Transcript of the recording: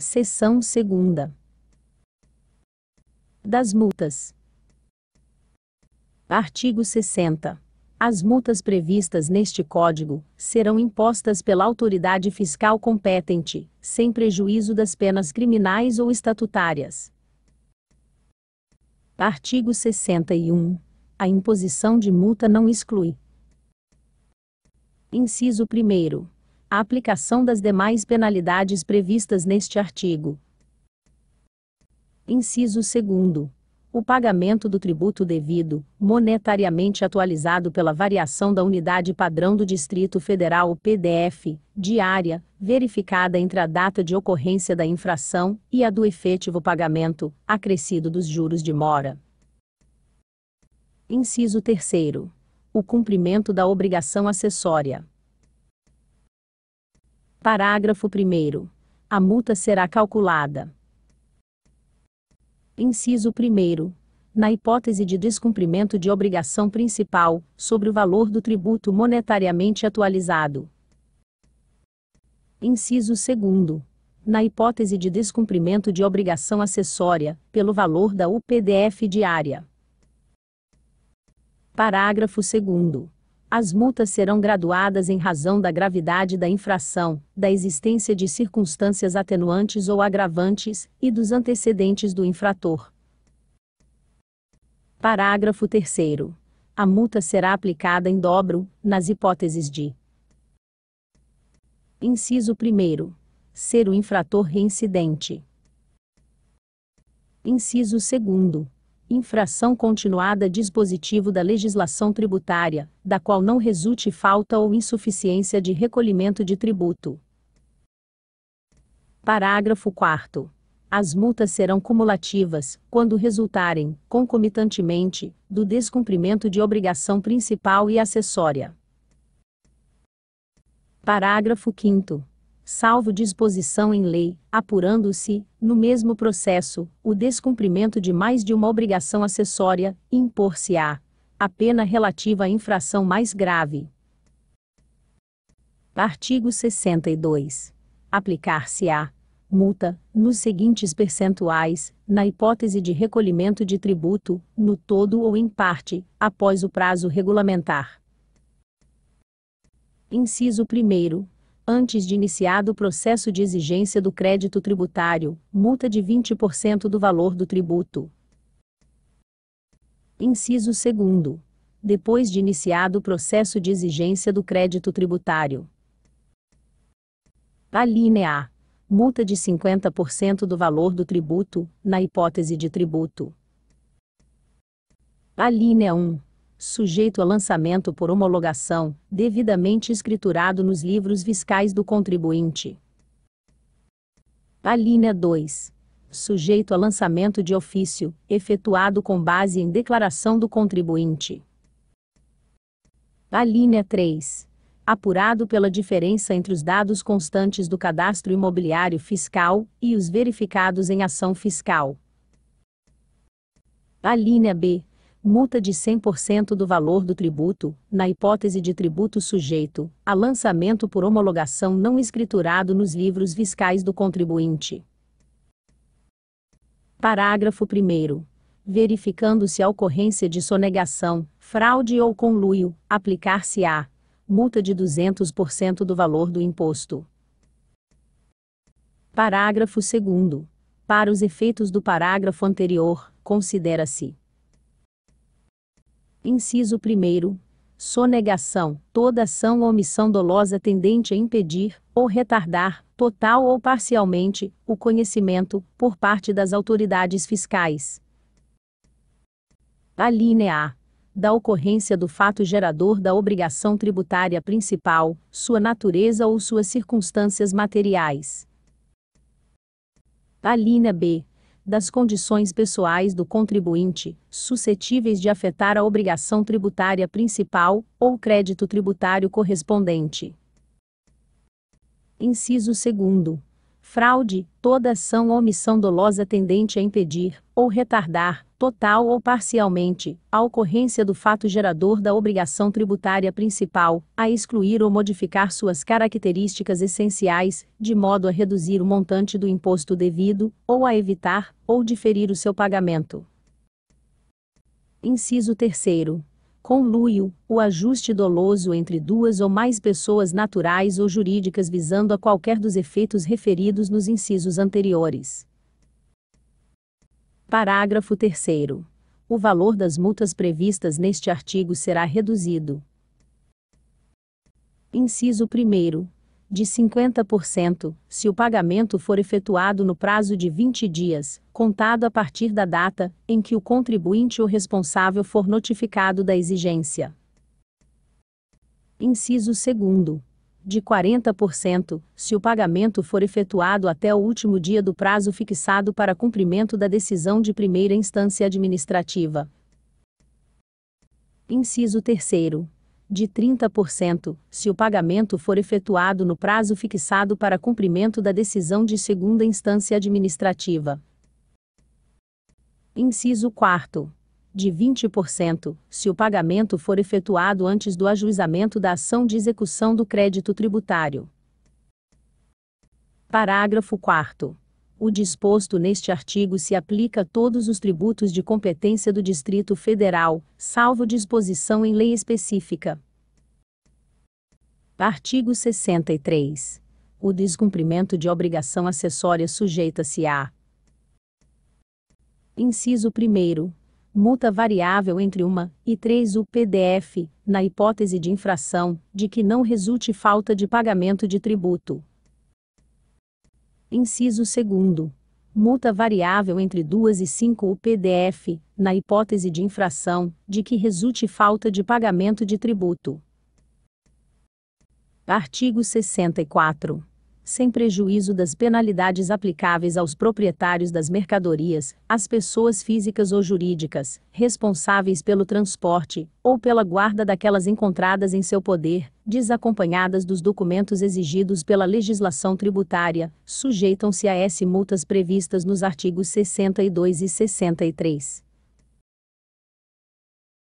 Seção segunda. Das multas. Artigo 60. As multas previstas neste Código serão impostas pela autoridade fiscal competente, sem prejuízo das penas criminais ou estatutárias. Artigo 61. A imposição de multa não exclui. Inciso 1 a aplicação das demais penalidades previstas neste artigo. Inciso 2. O pagamento do tributo devido, monetariamente atualizado pela variação da Unidade Padrão do Distrito Federal (PDF) diária, verificada entre a data de ocorrência da infração e a do efetivo pagamento, acrescido dos juros de mora. Inciso 3. O cumprimento da obrigação acessória, Parágrafo 1. A multa será calculada. Inciso 1. Na hipótese de descumprimento de obrigação principal, sobre o valor do tributo monetariamente atualizado. Inciso 2. Na hipótese de descumprimento de obrigação acessória, pelo valor da UPDF diária. Parágrafo 2. As multas serão graduadas em razão da gravidade da infração, da existência de circunstâncias atenuantes ou agravantes e dos antecedentes do infrator. Parágrafo 3. A multa será aplicada em dobro, nas hipóteses de: Inciso 1. Ser o infrator reincidente. Inciso 2 infração continuada dispositivo da legislação tributária, da qual não resulte falta ou insuficiência de recolhimento de tributo. Parágrafo 4. As multas serão cumulativas, quando resultarem, concomitantemente, do descumprimento de obrigação principal e acessória. Parágrafo 5 salvo disposição em lei, apurando-se, no mesmo processo, o descumprimento de mais de uma obrigação acessória, impor-se-á a pena relativa à infração mais grave. Artigo 62. Aplicar-se-á multa, nos seguintes percentuais, na hipótese de recolhimento de tributo, no todo ou em parte, após o prazo regulamentar. Inciso 1 antes de iniciado o processo de exigência do crédito tributário, multa de 20% do valor do tributo. Inciso 2. Depois de iniciado o processo de exigência do crédito tributário. Alínea A. Multa de 50% do valor do tributo, na hipótese de tributo. Alínea 1 sujeito a lançamento por homologação, devidamente escriturado nos livros fiscais do contribuinte. A linha 2. Sujeito a lançamento de ofício, efetuado com base em declaração do contribuinte. A linha 3. Apurado pela diferença entre os dados constantes do cadastro imobiliário fiscal e os verificados em ação fiscal. A linha B multa de 100% do valor do tributo, na hipótese de tributo sujeito a lançamento por homologação não escriturado nos livros fiscais do contribuinte. Parágrafo 1. Verificando-se a ocorrência de sonegação, fraude ou conluio, aplicar-se-á multa de 200% do valor do imposto. Parágrafo 2. Para os efeitos do parágrafo anterior, considera-se Inciso 1. Sonegação. Toda ação ou omissão dolosa tendente a impedir, ou retardar, total ou parcialmente, o conhecimento, por parte das autoridades fiscais. Alínea A. Da ocorrência do fato gerador da obrigação tributária principal, sua natureza ou suas circunstâncias materiais. Alínea B das condições pessoais do contribuinte, suscetíveis de afetar a obrigação tributária principal ou crédito tributário correspondente. Inciso 2. Fraude, toda ação ou omissão dolosa tendente a impedir, ou retardar, total ou parcialmente, a ocorrência do fato gerador da obrigação tributária principal, a excluir ou modificar suas características essenciais, de modo a reduzir o montante do imposto devido, ou a evitar, ou diferir o seu pagamento. Inciso 3 conluio, o ajuste doloso entre duas ou mais pessoas naturais ou jurídicas visando a qualquer dos efeitos referidos nos incisos anteriores. Parágrafo 3 O valor das multas previstas neste artigo será reduzido. Inciso 1 de 50%, se o pagamento for efetuado no prazo de 20 dias, contado a partir da data em que o contribuinte ou responsável for notificado da exigência. Inciso 2 de 40%, se o pagamento for efetuado até o último dia do prazo fixado para cumprimento da decisão de primeira instância administrativa. Inciso 3 de 30%, se o pagamento for efetuado no prazo fixado para cumprimento da decisão de segunda instância administrativa. Inciso 4. De 20%, se o pagamento for efetuado antes do ajuizamento da ação de execução do crédito tributário. Parágrafo 4. O disposto neste artigo se aplica a todos os tributos de competência do Distrito Federal, salvo disposição em lei específica. Artigo 63. O descumprimento de obrigação acessória sujeita-se a: Inciso 1 multa variável entre 1 e 3 o PDF, na hipótese de infração, de que não resulte falta de pagamento de tributo. Inciso 2 multa variável entre 2 e 5 o PDF, na hipótese de infração, de que resulte falta de pagamento de tributo. Artigo 64 sem prejuízo das penalidades aplicáveis aos proprietários das mercadorias, às pessoas físicas ou jurídicas, responsáveis pelo transporte, ou pela guarda daquelas encontradas em seu poder, desacompanhadas dos documentos exigidos pela legislação tributária, sujeitam-se a S multas previstas nos artigos 62 e 63.